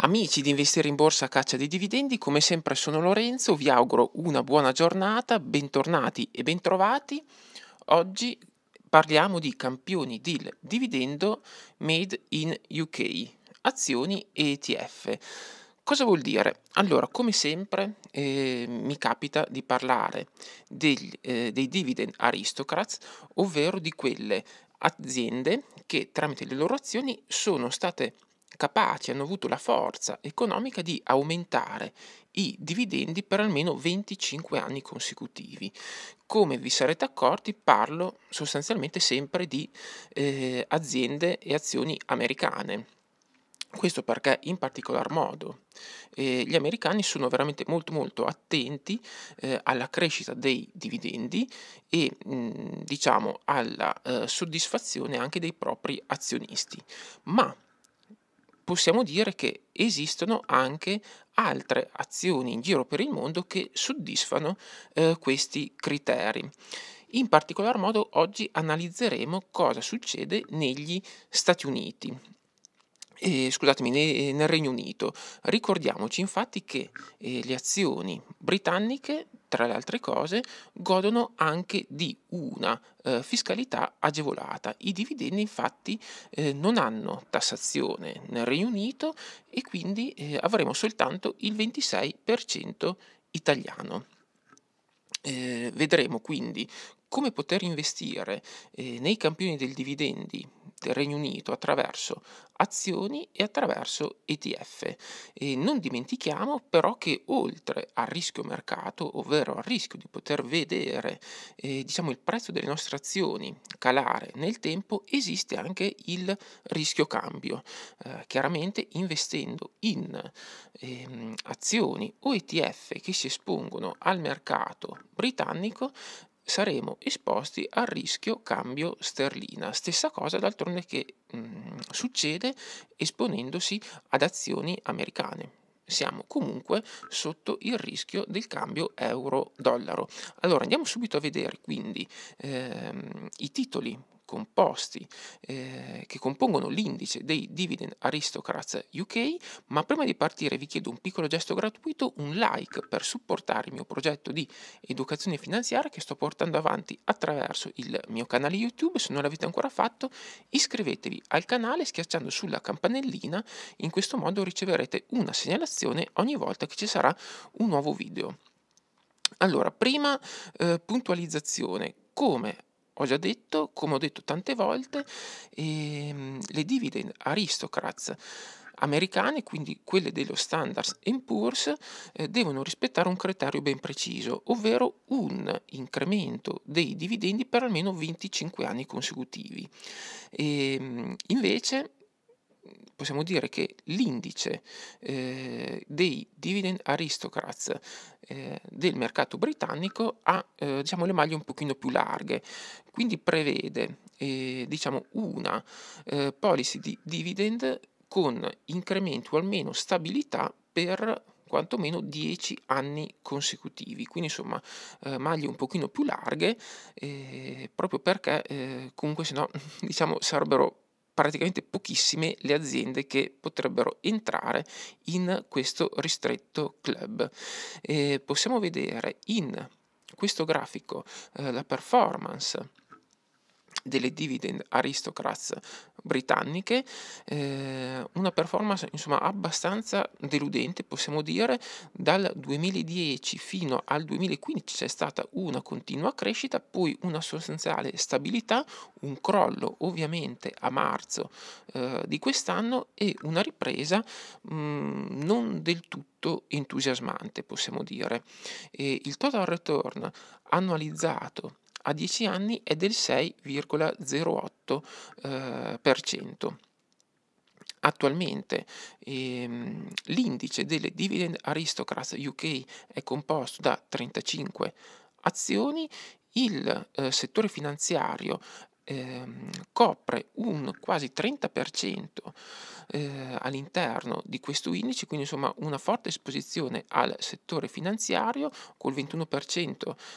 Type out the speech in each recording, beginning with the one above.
Amici di Investire in Borsa a Caccia dei Dividendi, come sempre sono Lorenzo, vi auguro una buona giornata, bentornati e bentrovati. Oggi parliamo di campioni del dividendo made in UK, azioni e ETF. Cosa vuol dire? Allora, come sempre eh, mi capita di parlare del, eh, dei dividend aristocrats, ovvero di quelle aziende che tramite le loro azioni sono state capaci, hanno avuto la forza economica di aumentare i dividendi per almeno 25 anni consecutivi. Come vi sarete accorti parlo sostanzialmente sempre di eh, aziende e azioni americane. Questo perché in particolar modo eh, gli americani sono veramente molto molto attenti eh, alla crescita dei dividendi e mh, mm, diciamo alla eh, soddisfazione anche dei propri azionisti. Ma possiamo dire che esistono anche altre azioni in giro per il mondo che soddisfano eh, questi criteri. In particolar modo oggi analizzeremo cosa succede negli Stati Uniti. Eh, scusatemi, nel Regno Unito. Ricordiamoci infatti che eh, le azioni britanniche tra le altre cose, godono anche di una eh, fiscalità agevolata. I dividendi infatti eh, non hanno tassazione nel Regno Unito e quindi eh, avremo soltanto il 26% italiano. Eh, vedremo quindi come poter investire eh, nei campioni del dividendi del Regno Unito attraverso azioni e attraverso ETF. E non dimentichiamo però che oltre al rischio mercato, ovvero al rischio di poter vedere eh, diciamo, il prezzo delle nostre azioni calare nel tempo, esiste anche il rischio cambio. Eh, chiaramente investendo in ehm, azioni o ETF che si espongono al mercato britannico saremo esposti al rischio cambio sterlina. Stessa cosa d'altronde che mh, mm, succede esponendosi ad azioni americane. Siamo comunque sotto il rischio del cambio euro-dollaro. Allora andiamo subito a vedere quindi ehm, i titoli composti eh, che compongono l'indice dei Dividend Aristocrats UK, ma prima di partire vi chiedo un piccolo gesto gratuito, un like per supportare il mio progetto di educazione finanziaria che sto portando avanti attraverso il mio canale YouTube, se non l'avete ancora fatto iscrivetevi al canale schiacciando sulla campanellina, in questo modo riceverete una segnalazione ogni volta che ci sarà un nuovo video. Allora, prima eh, puntualizzazione, come ho già detto, come ho detto tante volte, ehm, le dividend aristocrats americane, quindi quelle dello Standard Poor's, eh, devono rispettare un criterio ben preciso, ovvero un incremento dei dividendi per almeno 25 anni consecutivi. E, ehm, invece possiamo dire che l'indice eh, dei dividend aristocrats eh, del mercato britannico ha eh, diciamo, le maglie un pochino più larghe, quindi prevede eh, diciamo una eh, policy di dividend con incremento o almeno stabilità per quantomeno 10 anni consecutivi, quindi insomma eh, maglie un pochino più larghe, eh, proprio perché eh, comunque se no diciamo sarebbero praticamente pochissime le aziende che potrebbero entrare in questo ristretto club. Eh, possiamo vedere in questo grafico eh, la performance delle dividend aristocrats britanniche, eh, una performance insomma abbastanza deludente possiamo dire, dal 2010 fino al 2015 c'è stata una continua crescita, poi una sostanziale stabilità, un crollo ovviamente a marzo eh, di quest'anno e una ripresa mh, mm, non del tutto entusiasmante possiamo dire. E il total return annualizzato a 10 anni è del 6,08%. Eh, Attualmente ehm, l'indice delle Dividend Aristocrats UK è composto da 35 azioni il eh, settore finanziario ehm, copre un quasi 30% eh, all'interno di questo indice, quindi insomma una forte esposizione al settore finanziario col 21%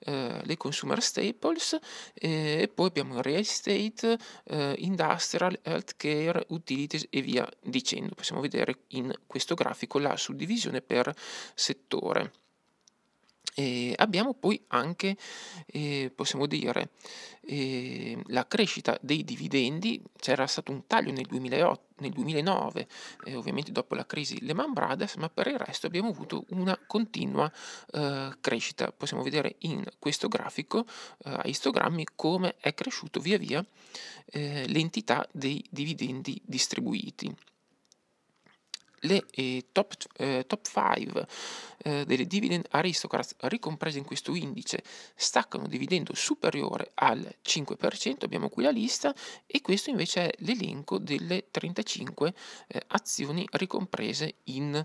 eh, le consumer staples eh, e poi abbiamo real estate, eh, industrial, healthcare, utilities e via dicendo. Possiamo vedere in questo grafico la suddivisione per settore. E abbiamo poi anche, eh, possiamo dire, eh, la crescita dei dividendi, c'era stato un taglio nel, 2008, nel 2009, eh, ovviamente dopo la crisi Lehman Brothers, ma per il resto abbiamo avuto una continua eh, crescita. Possiamo vedere in questo grafico, a eh, istogrammi, come è cresciuto via via eh, l'entità dei dividendi distribuiti le eh, top, eh, top 5 eh, delle dividend aristocrats ricomprese in questo indice staccano dividendo superiore al 5%, abbiamo qui la lista e questo invece è l'elenco delle 35 eh, azioni ricomprese in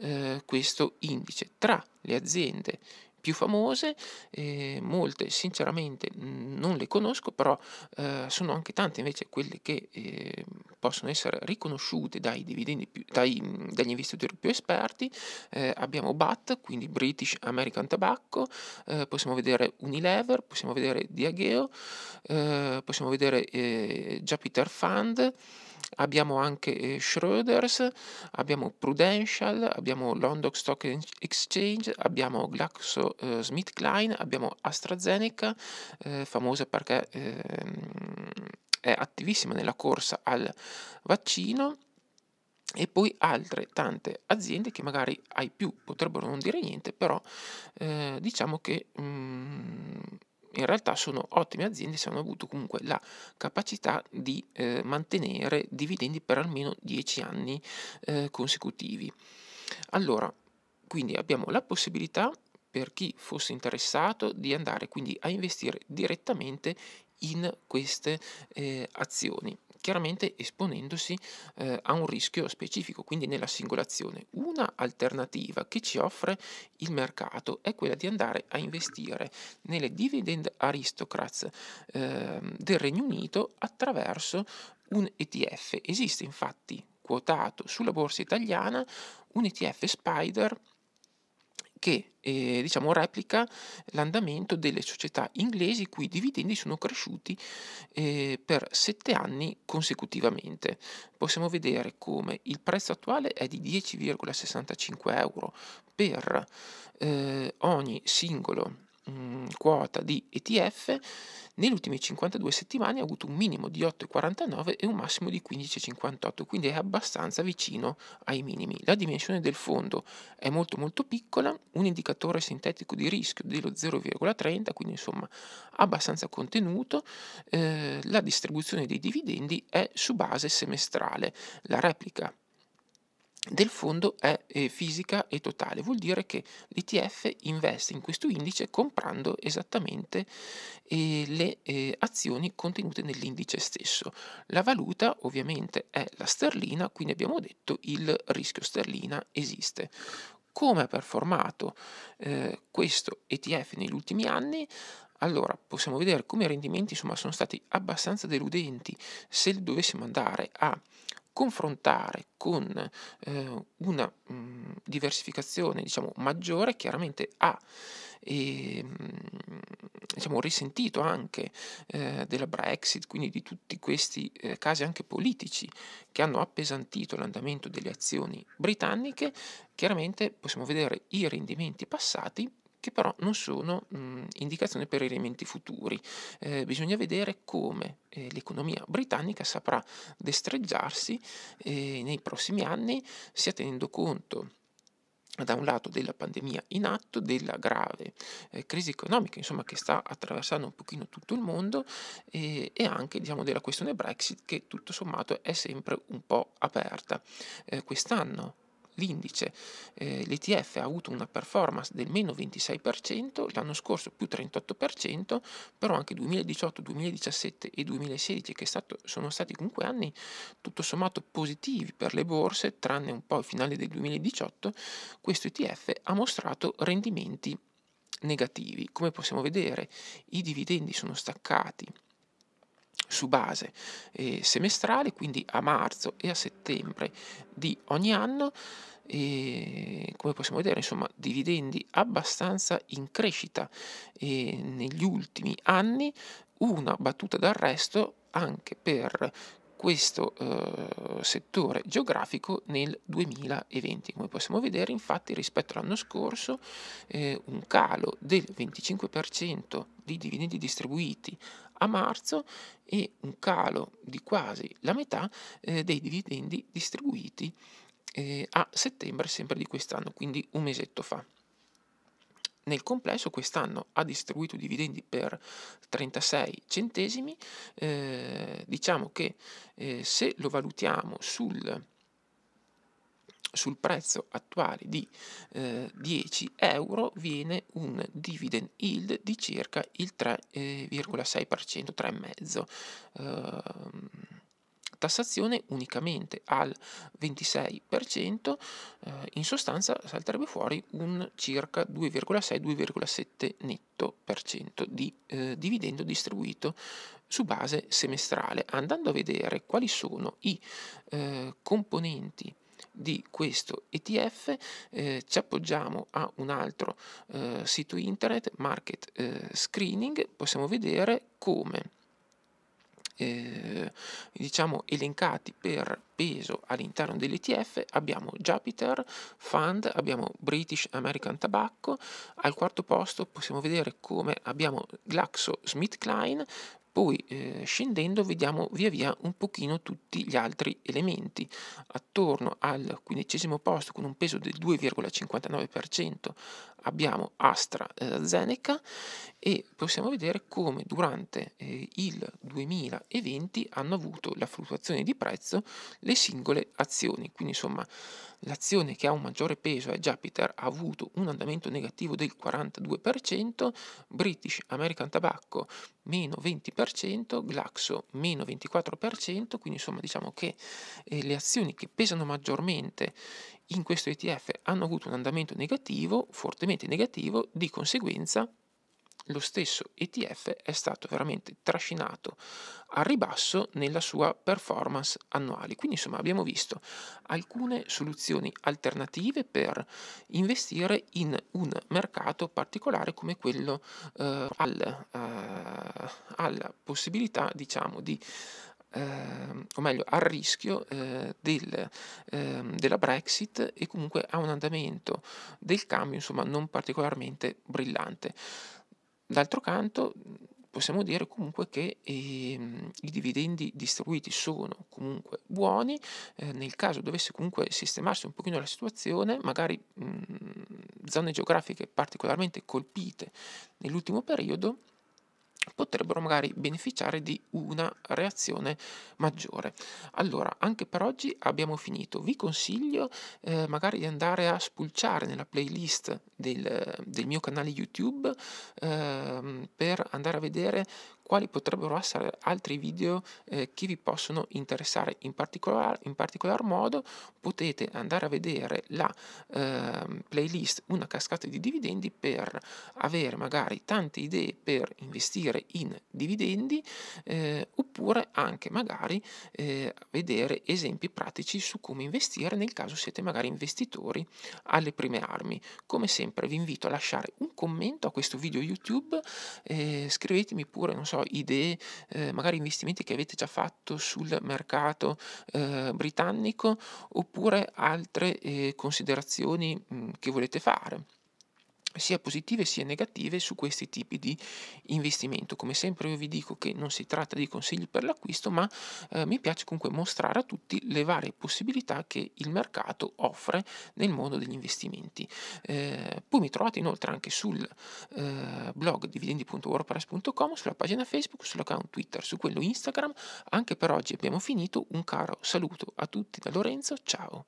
eh, questo indice. Tra le aziende più famose, eh, molte sinceramente mhmm, non le conosco, però eh, sono anche tante invece quelle che eh, possono essere riconosciute dai dividendi più, dai, mhmm, dagli investitori più esperti. Ehm, abbiamo BAT, quindi British American Tobacco, ehm, possiamo vedere Unilever, possiamo vedere Diageo, ehm, possiamo vedere Jupiter Fund abbiamo anche eh, Schroders, abbiamo Prudential, abbiamo London Stock Exchange, abbiamo GlaxoSmithKline, eh, abbiamo AstraZeneca, eh, famosa perché ehm, è attivissima nella corsa al vaccino e poi altre tante aziende che magari ai più potrebbero non dire niente, però eh, diciamo che mh, mm, in realtà sono ottime aziende se hanno avuto comunque la capacità di eh, mantenere dividendi per almeno 10 anni eh, consecutivi. Allora, quindi abbiamo la possibilità per chi fosse interessato di andare quindi a investire direttamente in queste eh, azioni chiaramente esponendosi eh, a un rischio specifico, quindi nella singolazione. Una alternativa che ci offre il mercato è quella di andare a investire nelle dividend aristocrats eh, del Regno Unito attraverso un ETF. Esiste infatti quotato sulla borsa italiana un ETF Spider che eh, diciamo, replica l'andamento delle società inglesi i cui dividendi sono cresciuti eh, per sette anni consecutivamente. Possiamo vedere come il prezzo attuale è di 10,65 euro per eh, ogni singolo Mm, quota di ETF nelle ultime 52 settimane ha avuto un minimo di 8,49 e un massimo di 15,58, quindi è abbastanza vicino ai minimi. La dimensione del fondo è molto molto piccola, un indicatore sintetico di rischio dello 0,30, quindi insomma abbastanza contenuto, eh, la distribuzione dei dividendi è su base semestrale, la replica del fondo è eh, fisica e totale, vuol dire che l'ETF investe in questo indice comprando esattamente eh, le eh, azioni contenute nell'indice stesso. La valuta ovviamente è la sterlina, quindi abbiamo detto il rischio sterlina esiste. Come ha performato eh, questo ETF negli ultimi anni? Allora, possiamo vedere come i rendimenti insomma, sono stati abbastanza deludenti se dovessimo andare a confrontare con eh, una mh, mm, diversificazione diciamo, maggiore chiaramente ha e, ehm, diciamo, risentito anche eh, della Brexit, quindi di tutti questi eh, casi anche politici che hanno appesantito l'andamento delle azioni britanniche, chiaramente possiamo vedere i rendimenti passati che però non sono mh, mhmm, indicazioni per elementi futuri. Eh, bisogna vedere come eh, l'economia britannica saprà destreggiarsi eh, nei prossimi anni, sia tenendo conto da un lato della pandemia in atto, della grave eh, crisi economica insomma, che sta attraversando un pochino tutto il mondo eh, e, anche diciamo, della questione Brexit che tutto sommato è sempre un po' aperta. Eh, quest'anno l'indice, eh, l'ETF ha avuto una performance del meno 26%, l'anno scorso più 38%, però anche 2018, 2017 e 2016 che stato, sono stati comunque anni tutto sommato positivi per le borse, tranne un po' il finale del 2018, questo ETF ha mostrato rendimenti negativi. Come possiamo vedere, i dividendi sono staccati su base eh, semestrale, quindi a marzo e a settembre di ogni anno. E, come possiamo vedere, insomma, dividendi abbastanza in crescita e negli ultimi anni, una battuta d'arresto anche per questo eh, settore geografico nel 2020. Come possiamo vedere infatti rispetto all'anno scorso eh, un calo del 25% di dividendi distribuiti a marzo e un calo di quasi la metà eh, dei dividendi distribuiti eh, a settembre sempre di quest'anno, quindi un mesetto fa. Nel complesso quest'anno ha distribuito dividendi per 36 centesimi, eh, diciamo che eh, se lo valutiamo sul sul prezzo attuale di eh, 10 euro viene un dividend yield di circa il 3,6%, 3,5%. Eh, ehm, tassazione unicamente al 26%, eh, in sostanza salterebbe fuori un circa 2,6-2,7 netto per cento di eh, dividendo distribuito su base semestrale. Andando a vedere quali sono i eh, componenti di questo ETF eh, ci appoggiamo a un altro eh, sito internet, Market eh, Screening, possiamo vedere come eh, diciamo elencati per peso all'interno dell'ETF abbiamo Jupiter Fund, abbiamo British American Tobacco, al quarto posto possiamo vedere come abbiamo GlaxoSmithKline, poi eh, scendendo vediamo via via un pochino tutti gli altri elementi. Attorno al quindicesimo posto con un peso del 2,59% abbiamo AstraZeneca eh, e possiamo vedere come durante eh, il 2020 hanno avuto la fluttuazione di prezzo le singole azioni. Quindi insomma l'azione che ha un maggiore peso è Jupiter, ha avuto un andamento negativo del 42%, British American Tobacco meno 20%, 24%, Glaxo meno 24%, quindi insomma diciamo che eh, le azioni che pesano maggiormente in questo ETF hanno avuto un andamento negativo, fortemente negativo, di conseguenza lo stesso ETF è stato veramente trascinato al ribasso nella sua performance annuale. Quindi insomma abbiamo visto alcune soluzioni alternative per investire in un mercato particolare come quello eh, al, eh, alla possibilità diciamo di eh, o meglio al rischio eh, del, eh, della Brexit e comunque a un andamento del cambio insomma non particolarmente brillante. D'altro canto possiamo dire comunque che ehm, i dividendi distribuiti sono comunque buoni, eh, nel caso dovesse comunque sistemarsi un pochino la situazione, magari mh, mm, zone geografiche particolarmente colpite nell'ultimo periodo, potrebbero magari beneficiare di una reazione maggiore. Allora, anche per oggi abbiamo finito. Vi consiglio eh, magari di andare a spulciare nella playlist del, del mio canale YouTube eh, per andare a vedere quali potrebbero essere altri video eh, che vi possono interessare. In particolar, in particolar, modo potete andare a vedere la eh, playlist Una cascata di dividendi per avere magari tante idee per investire in dividendi eh, oppure anche magari eh, vedere esempi pratici su come investire nel caso siete magari investitori alle prime armi. Come sempre vi invito a lasciare un commento a questo video YouTube, eh, scrivetemi pure, non so, so, idee, eh, magari investimenti che avete già fatto sul mercato eh, britannico oppure altre eh, considerazioni mh, mm, che volete fare sia positive sia negative su questi tipi di investimento. Come sempre io vi dico che non si tratta di consigli per l'acquisto, ma eh, mi piace comunque mostrare a tutti le varie possibilità che il mercato offre nel mondo degli investimenti. Eh, poi mi trovate inoltre anche sul eh, blog dividendi.wordpress.com, sulla pagina Facebook, sull'account Twitter, su quello Instagram. Anche per oggi abbiamo finito. Un caro saluto a tutti da Lorenzo, ciao!